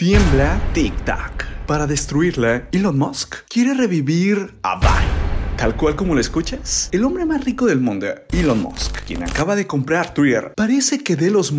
Tiembla TikTok. Para destruirla, Elon Musk quiere revivir a Vine. Tal cual como lo escuchas, el hombre más rico del mundo, Elon Musk, quien acaba de comprar Twitter, parece que de los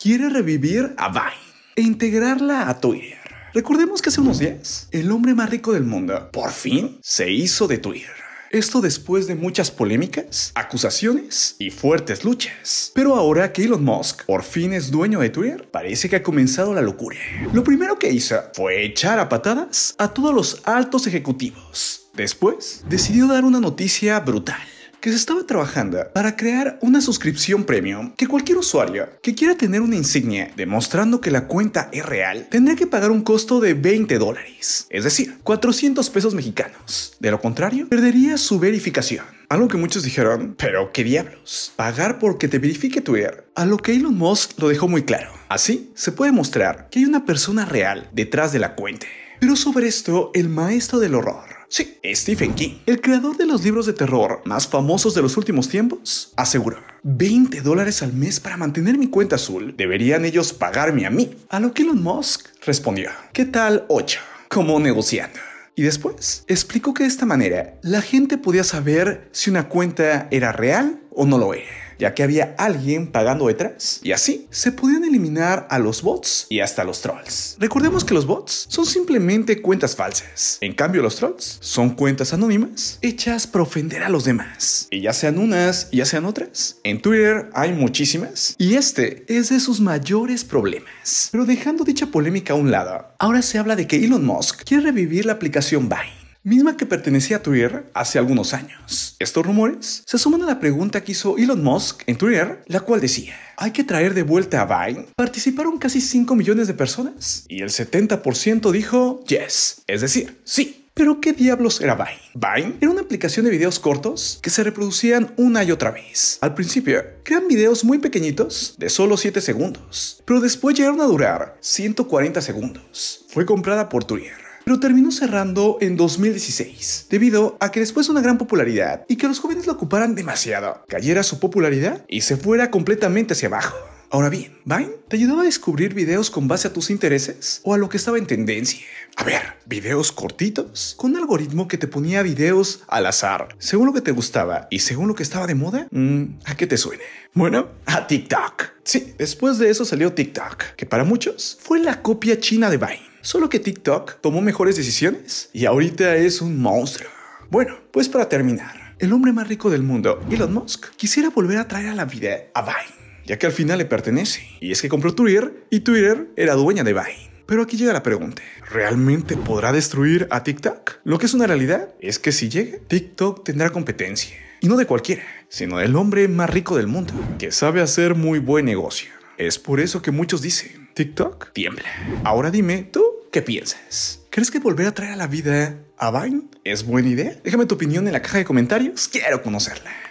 quiere revivir a Vine e integrarla a Twitter. Recordemos que hace unos días, el hombre más rico del mundo por fin se hizo de Twitter. Esto después de muchas polémicas, acusaciones y fuertes luchas. Pero ahora que Elon Musk por fin es dueño de Twitter, parece que ha comenzado la locura. Lo primero que hizo fue echar a patadas a todos los altos ejecutivos. Después, decidió dar una noticia brutal que se estaba trabajando para crear una suscripción premium que cualquier usuario que quiera tener una insignia demostrando que la cuenta es real Tendría que pagar un costo de 20 dólares, es decir, 400 pesos mexicanos. De lo contrario, perdería su verificación. Algo que muchos dijeron, pero qué diablos, pagar porque te verifique Twitter, a lo que Elon Musk lo dejó muy claro. Así, se puede mostrar que hay una persona real detrás de la cuenta. Pero sobre esto, el maestro del horror Sí, Stephen King, el creador de los libros de terror más famosos de los últimos tiempos, aseguró 20 dólares al mes para mantener mi cuenta azul, deberían ellos pagarme a mí. A lo que Elon Musk respondió, ¿qué tal 8? ¿Cómo negociando. Y después explicó que de esta manera la gente podía saber si una cuenta era real o no lo era ya que había alguien pagando detrás y así se podían eliminar a los bots y hasta los trolls. Recordemos que los bots son simplemente cuentas falsas, en cambio los trolls son cuentas anónimas hechas para ofender a los demás. Y ya sean unas, y ya sean otras, en Twitter hay muchísimas y este es de sus mayores problemas. Pero dejando dicha polémica a un lado, ahora se habla de que Elon Musk quiere revivir la aplicación Vine misma que pertenecía a Twitter hace algunos años. Estos rumores se suman a la pregunta que hizo Elon Musk en Twitter, la cual decía, hay que traer de vuelta a Vine. Participaron casi 5 millones de personas y el 70% dijo yes, es decir, sí. Pero ¿qué diablos era Vine? Vine era una aplicación de videos cortos que se reproducían una y otra vez. Al principio, crean videos muy pequeñitos de solo 7 segundos, pero después llegaron a durar 140 segundos. Fue comprada por Twitter pero terminó cerrando en 2016, debido a que después de una gran popularidad y que los jóvenes lo ocuparan demasiado, cayera su popularidad y se fuera completamente hacia abajo. Ahora bien, Vine te ayudaba a descubrir videos con base a tus intereses o a lo que estaba en tendencia. A ver, videos cortitos con un algoritmo que te ponía videos al azar, según lo que te gustaba y según lo que estaba de moda. Mm, ¿A qué te suene? Bueno, a TikTok. Sí, después de eso salió TikTok, que para muchos fue la copia china de Vine. Solo que TikTok tomó mejores decisiones y ahorita es un monstruo. Bueno, pues para terminar, el hombre más rico del mundo, Elon Musk, quisiera volver a traer a la vida a Vine, ya que al final le pertenece. Y es que compró Twitter y Twitter era dueña de Vine. Pero aquí llega la pregunta, ¿realmente podrá destruir a TikTok? Lo que es una realidad es que si llega, TikTok tendrá competencia. Y no de cualquiera, sino del hombre más rico del mundo, que sabe hacer muy buen negocio. Es por eso que muchos dicen, TikTok tiembla. Ahora dime, ¿tú qué piensas? ¿Crees que volver a traer a la vida a Vine es buena idea? Déjame tu opinión en la caja de comentarios, quiero conocerla.